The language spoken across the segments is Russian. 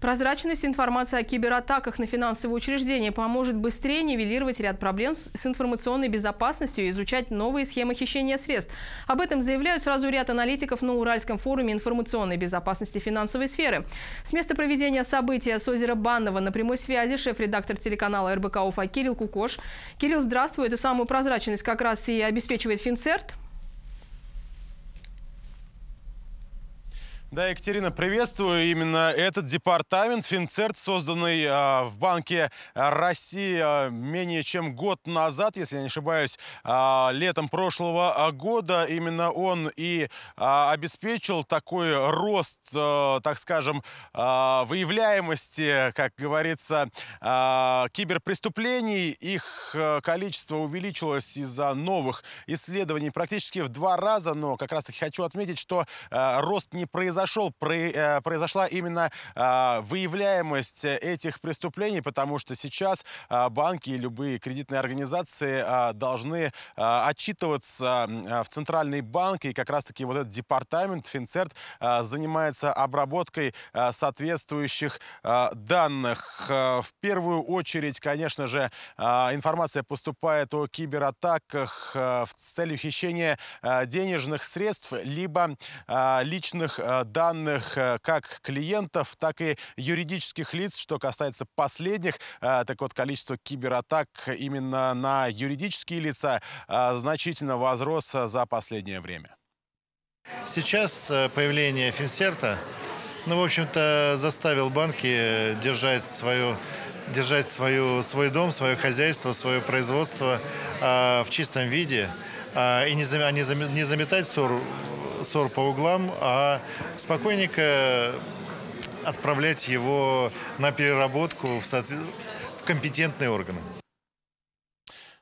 Прозрачность информации о кибератаках на финансовые учреждения поможет быстрее нивелировать ряд проблем с информационной безопасностью и изучать новые схемы хищения средств. Об этом заявляют сразу ряд аналитиков на Уральском форуме информационной безопасности финансовой сферы. С места проведения события с озера Банного на прямой связи шеф-редактор телеканала РБК УФА Кирилл Кукош. Кирилл, здравствуй. Эту самую прозрачность как раз и обеспечивает Финцерт. Да, Екатерина, приветствую. Именно этот департамент Финцерт, созданный э, в Банке России а, менее чем год назад, если я не ошибаюсь, э, летом прошлого года, именно он и э, обеспечил такой рост, э, так скажем, э, выявляемости, как говорится, э, киберпреступлений. Их количество увеличилось из-за новых исследований практически в два раза, но как раз-таки хочу отметить, что э, рост не произошел произошел, э, произошла именно а, выявляемость этих преступлений, потому что сейчас а, банки и любые кредитные организации а, должны отчитываться в Центральный банк, и как раз-таки вот этот департамент Финцерт занимается обработкой соответствующих данных. В первую очередь, конечно же, информация поступает о кибератаках с целью хищения денежных средств либо личных данных э, как клиентов, так и юридических лиц. Что касается последних, э, так вот количество кибератак именно на юридические лица э, значительно возрос за последнее время. Сейчас появление Финсерта, ну, в общем-то, заставил банки держать свою держать свою, свой дом, свое хозяйство, свое производство э, в чистом виде э, и не, а не, зам, не заметать ссор ссор по углам, а спокойненько отправлять его на переработку в, в компетентные органы.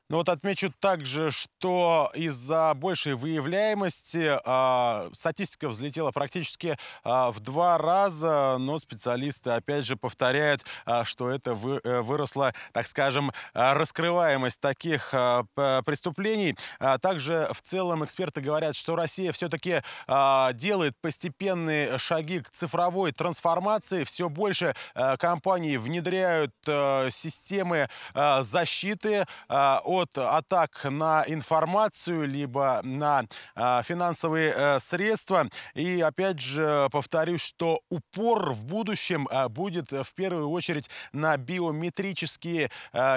Но ну, вот отмечу также, что из-за большей выявляемости э, статистика взлетела практически э, в два раза, но специалисты опять же повторяют, э, что это вы, э, выросла, так скажем, раскрываемость таких э, преступлений. также в целом эксперты говорят, что Россия все-таки э, делает постепенные шаги к цифровой трансформации. Все больше э, компаний внедряют э, системы э, защиты э, от атак на информацию, либо на а, финансовые э, средства. И опять же э, повторюсь, что упор в будущем э, будет в первую очередь на биометрические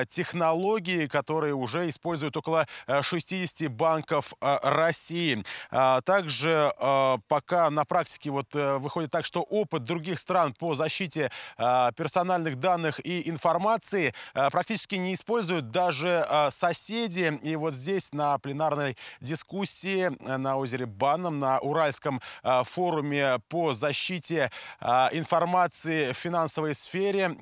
технологии, которые уже используют около 60 банков России. А также пока на практике вот выходит так, что опыт других стран по защите персональных данных и информации практически не используют даже сайты соседи. И вот здесь на пленарной дискуссии э, на озере Банном, на Уральском э, форуме по защите э, информации в финансовой сфере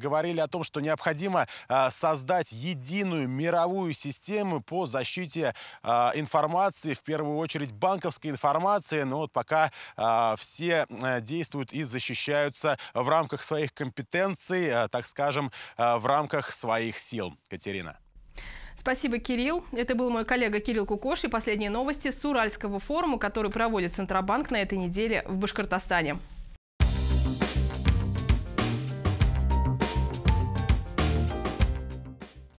говорили о том, что необходимо создать единую мировую систему по защите информации, в первую очередь банковской информации. Но вот пока все действуют и защищаются в рамках своих компетенций, так скажем, в рамках своих сил. Катерина. Спасибо, Кирилл. Это был мой коллега Кирилл Кукош и последние новости с Уральского форума, который проводит Центробанк на этой неделе в Башкортостане.